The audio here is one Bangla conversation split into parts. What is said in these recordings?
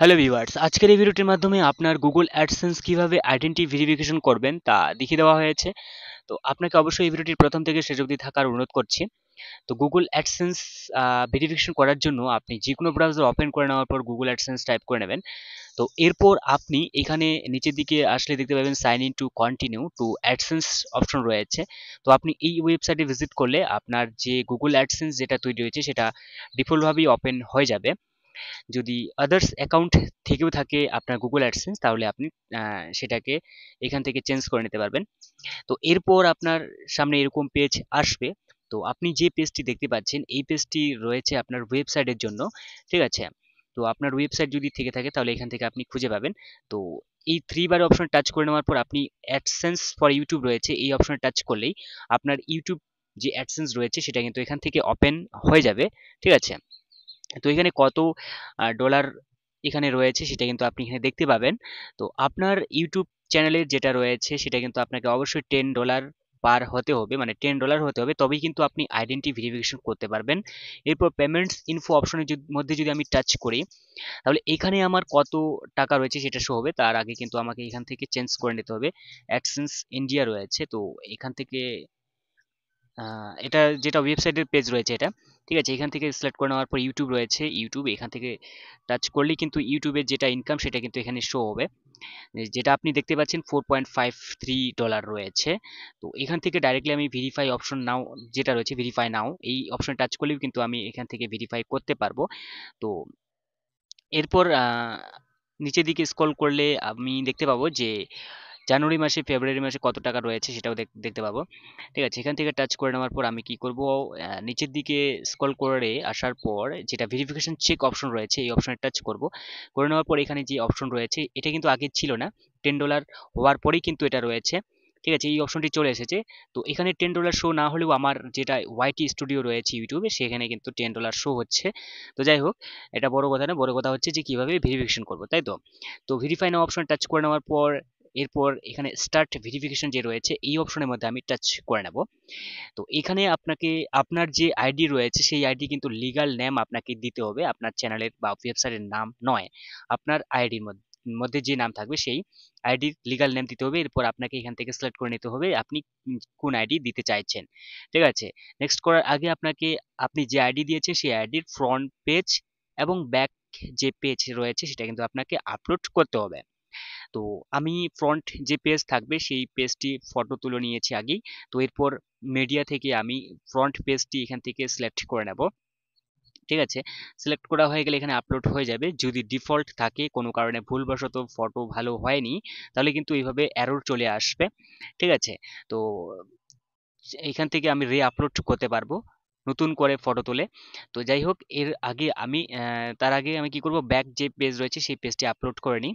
হ্যালো ভিউয়ার্স আজকের এই ভিডিওটির মাধ্যমে আপনার গুগল অ্যাডসেন্স কীভাবে আইডেন্টি ভেরিফিকেশন করবেন তা দেখিয়ে দেওয়া হয়েছে তো আপনাকে অবশ্যই এই ভিডিওটির প্রথম থেকে শেষ অবধি থাকার অনুরোধ করছি তো গুগল অ্যাডসেন্স ভেরিফিকেশন করার জন্য আপনি যে কোনো ব্রাউজার ওপেন করে নেওয়ার পর গুগল অ্যাডসেন্স টাইপ করে নেবেন তো এরপর আপনি এখানে নিচের দিকে আসলে দেখতে পাবেন sign in to continue to AdSense option রয়েছে তো আপনি এই ওয়েবসাইটে ভিজিট করলে আপনার যে গুগল অ্যাডসেন্স যেটা তৈরি হয়েছে সেটা ডিফল্টভাবেই ওপেন হয়ে যাবে যদি আদার্স অ্যাকাউন্ট থেকেও থাকে আপনার গুগল অ্যাডসেন্স তাহলে আপনি সেটাকে এখান থেকে চেঞ্জ করে নিতে পারবেন তো এরপর আপনার সামনে এরকম পেজ আসবে তো আপনি যে পেজটি দেখতে পাচ্ছেন এই পেজটি রয়েছে আপনার ওয়েবসাইটের জন্য ঠিক আছে তো আপনার ওয়েবসাইট যদি থেকে থাকে তাহলে এখান থেকে আপনি খুঁজে পাবেন তো এই থ্রি বার অপশন টাচ করে নেওয়ার পর আপনি অ্যাডসেন্স ফর ইউটিউব রয়েছে এই অপশনে টাচ করলেই আপনার ইউটিউব যে অ্যাডসেন্স রয়েছে সেটা কিন্তু এখান থেকে ওপেন হয়ে যাবে ঠিক আছে তো এখানে কত ডলার এখানে রয়েছে সেটা কিন্তু আপনি এখানে দেখতে পাবেন তো আপনার ইউটিউব চ্যানেলের যেটা রয়েছে সেটা কিন্তু আপনাকে অবশ্যই টেন ডলার পার হতে হবে মানে টেন ডলার হতে হবে তবেই কিন্তু আপনি আইডেন্টি ভেরিফিকেশন করতে পারবেন এরপর পেমেন্টস ইনফো অপশনের মধ্যে যদি আমি টাচ করি তাহলে এখানে আমার কত টাকা রয়েছে সেটা শো হবে তার আগে কিন্তু আমাকে এখান থেকে চেঞ্জ করে নিতে হবে অ্যাডসেন্স ইন্ডিয়া রয়েছে তো এখান থেকে এটা যেটা ওয়েবসাইটের পেজ রয়েছে এটা ঠিক আছে এখান থেকে সিলেক্ট করে নেওয়ার পর ইউটিউব রয়েছে ইউটিউব এখান থেকে টাচ করলেই কিন্তু ইউটিউবের যেটা ইনকাম সেটা কিন্তু এখানে শো হবে যেটা আপনি দেখতে পাচ্ছেন four point five three dollar রয়েছে তো এখান থেকে ডাইরেক্টলি আমি ভেরিফাই অপশন নাও যেটা রয়েছে ভেরিফাই নাও এই অপশন টাচ করলেও কিন্তু আমি এখান থেকে ভেরিফাই করতে পারবো তো এরপর নিচের দিকে স্ক্রল করলে আমি দেখতে পাবো যে জানুয়ারি মাসে ফেব্রুয়ারি মাসে কত টাকা রয়েছে সেটাও দেখতে পাবো ঠিক আছে এখান থেকে টাচ করে নেওয়ার পর আমি কি করব নিচের দিকে স্ক্রল করে আসার পর যেটা ভেরিফিকেশন চেক অপশন রয়েছে এই অপশনে টাচ করব করে নেওয়ার পর এখানে যে অপশন রয়েছে এটা কিন্তু আগে ছিল না টেন ডলার হওয়ার পরেই কিন্তু এটা রয়েছে ঠিক আছে এই অপশনটি চলে এসেছে তো এখানে টেন ডলার শো না হলেও আমার যেটা ওয়াইটি স্টুডিও রয়েছে ইউটিউবে সেখানে কিন্তু টেন ডলার শো হচ্ছে তো যাই হোক এটা বড় কথা না বড় কথা হচ্ছে যে কীভাবে ভেরিফিকেশন করবো তাই তো তো ভেরিফাই নাও অপশন টাচ করে নেওয়ার পর এরপর এখানে স্টার্ট ভেরিফিকেশন যে রয়েছে এই অপশনের মধ্যে আমি টাচ করে নেব তো এখানে আপনাকে আপনার যে আইডি রয়েছে সেই আইডি কিন্তু লিগাল নেম আপনাকে দিতে হবে আপনার চ্যানেলের বা ওয়েবসাইটের নাম নয় আপনার আইডির মধ্যে যে নাম থাকবে সেই আইডির লিগাল নেম দিতে হবে এরপর আপনাকে এখান থেকে সিলেক্ট করে নিতে হবে আপনি কোন আইডি দিতে চাইছেন ঠিক আছে নেক্সট করার আগে আপনাকে আপনি যে আইডি দিয়েছেন সেই আইডির ফ্রন্ট পেজ এবং ব্যাক যে পেজ রয়েছে সেটা কিন্তু আপনাকে আপলোড করতে হবে তো আমি ফ্রন্ট যে পেজ থাকবে সেই পেজটি ফটো তুলে নিয়েছি আগেই তো এরপর মিডিয়া থেকে আমি ফ্রন্ট পেজটি এখান থেকে সিলেক্ট করে নেব ঠিক আছে সিলেক্ট করা হয়ে গেলে এখানে আপলোড হয়ে যাবে যদি ডিফল্ট থাকে কোনো কারণে ভুলবশত ফটো ভালো হয়নি তাহলে কিন্তু এইভাবে অ্যারোর চলে আসবে ঠিক আছে তো এখান থেকে আমি রি আপলোড করতে পারবো নতুন করে ফটো তোলে তো যাই হোক এর আগে আমি তার আগে আমি কি করব ব্যাক যে পেজ রয়েছে সেই পেজটি আপলোড করে নিই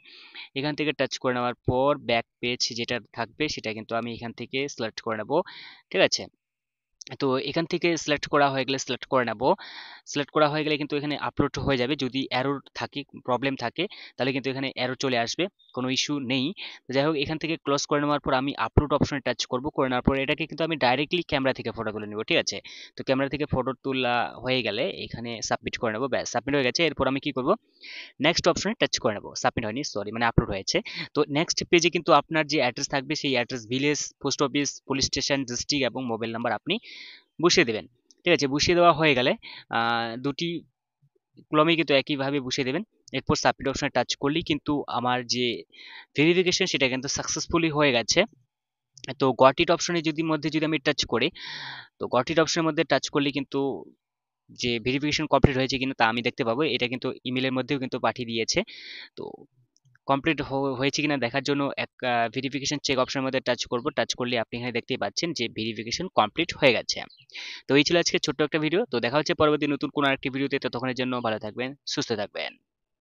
এখান থেকে টাচ করে নেওয়ার পর ব্যাক পেজ যেটা থাকবে সেটা কিন্তু আমি এখান থেকে সিলেক্ট করে নেব ঠিক আছে তো এখান থেকে সিলেক্ট করা হয়ে গেলে সিলেক্ট করে নেব সিলেক্ট করা হয়ে গেলে কিন্তু এখানে আপলোড হয়ে যাবে যদি অ্যারোর থাকে প্রবলেম থাকে তাহলে কিন্তু এখানে অ্যারো চলে আসবে কোনো ইস্যু নেই যাই হোক এখান থেকে ক্লোজ করে নেওয়ার পর আমি আপলোড অপশনে টাচ করব করে নেওয়ার পর এটাকে কিন্তু আমি ডাইরেক্টলি ক্যামেরা থেকে ফটো তুলে নেব ঠিক আছে তো ক্যামেরা থেকে ফটো তোলা হয়ে গেলে এখানে সাবমিট করে নেব ব্যাস সাবমিট হয়ে গেছে এরপর আমি কি করব নেক্সট অপশনে টাচ করে নেব সাবমিট হয়নি সরি মানে আপলোড হয়েছে তো নেক্সট পেজে কিন্তু আপনার যে অ্যাড্রেস থাকবে সেই address village post office police station district এবং মোবাইল নাম্বার আপনি বসিয়ে দেবেন ঠিক আছে বসিয়ে দেওয়া হয়ে গেলে দুটি কলমে কিন্তু একইভাবে বসিয়ে দেবেন এরপর সাবমিট অপশানে টাচ করলেই কিন্তু আমার যে ভেরিফিকেশন সেটা কিন্তু সাকসেসফুলি হয়ে গেছে তো গটিট অপশনে যদি মধ্যে যদি আমি টাচ করি তো গটিট অপশনের মধ্যে টাচ করলে কিন্তু যে ভেরিফিকেশন কমপ্লিট হয়েছে কিনা তা আমি দেখতে পাবো এটা কিন্তু ইমেলের মধ্যেও কিন্তু পাঠিয়ে দিয়েছে তো কমপ্লিট হয়েছে কিনা দেখার জন্য এক ভেরিফিকেশন চেক অপশনের মধ্যে টাচ করবো টাচ করলে আপনি এখানে দেখতেই পাচ্ছেন যে ভেরিফিকেশন কমপ্লিট হয়ে গেছে তো এই ছিল আজকে ছোট্ট একটা ভিডিও তো দেখা হচ্ছে পরবর্তী নতুন কোনো আরেকটি ভিডিওতে ততক্ষণের জন্য ভালো থাকবেন সুস্থ থাকবেন